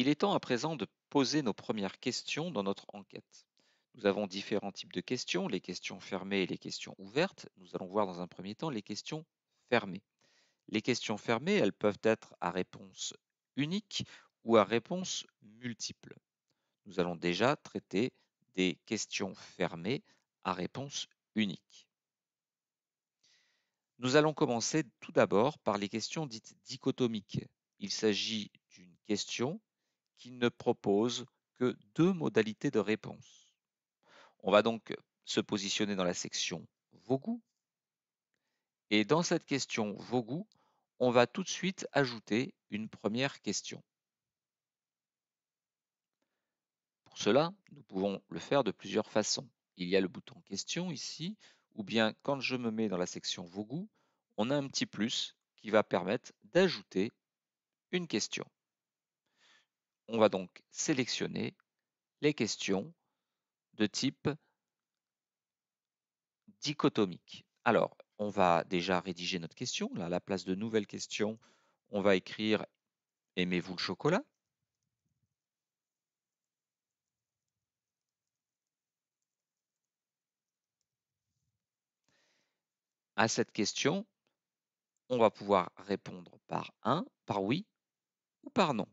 Il est temps à présent de poser nos premières questions dans notre enquête. Nous avons différents types de questions, les questions fermées et les questions ouvertes. Nous allons voir dans un premier temps les questions fermées. Les questions fermées, elles peuvent être à réponse unique ou à réponse multiple. Nous allons déjà traiter des questions fermées à réponse unique. Nous allons commencer tout d'abord par les questions dites dichotomiques. Il s'agit d'une question qui ne propose que deux modalités de réponse. On va donc se positionner dans la section Vos goûts. Et dans cette question Vos goûts, on va tout de suite ajouter une première question. Pour cela, nous pouvons le faire de plusieurs façons. Il y a le bouton Question ici, ou bien quand je me mets dans la section Vos goûts, on a un petit plus qui va permettre d'ajouter une question. On va donc sélectionner les questions de type dichotomique. Alors, on va déjà rédiger notre question. Là, à la place de nouvelles questions, on va écrire Aimez-vous le chocolat À cette question, on va pouvoir répondre par un, par oui ou par non.